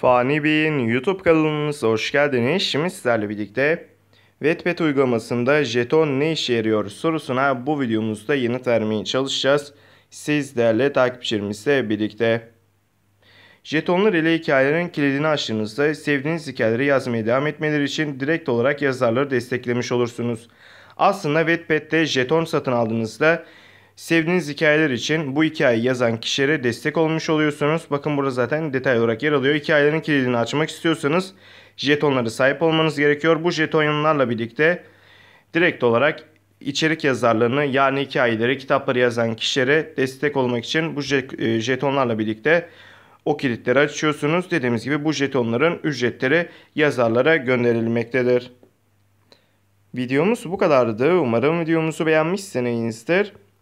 Fani Bey'in YouTube kanalımıza hoş geldiniz. Şimdi sizlerle birlikte Wattpad uygulamasında jeton ne işe yarıyor sorusuna bu videomuzda yanıt vermeye çalışacağız. Siz değerli takipçilerimizle birlikte. Jetonlar ile hikayelerin kilidini açtığınızda sevdiğiniz hikayeleri yazmaya devam etmeleri için direkt olarak yazarları desteklemiş olursunuz. Aslında Wattpad'de jeton satın aldığınızda Sevdiğiniz hikayeler için bu hikayeyi yazan kişilere destek olmuş oluyorsunuz. Bakın burada zaten detay olarak yer alıyor. Hikayelerin kilidini açmak istiyorsanız jetonlara sahip olmanız gerekiyor. Bu jetonlarla birlikte direkt olarak içerik yazarlarını yani hikayeleri, kitapları yazan kişilere destek olmak için bu e, jetonlarla birlikte o kilitleri açıyorsunuz. Dediğimiz gibi bu jetonların ücretleri yazarlara gönderilmektedir. Videomuz bu kadardı. Umarım videomuzu beğenmişsinizdir.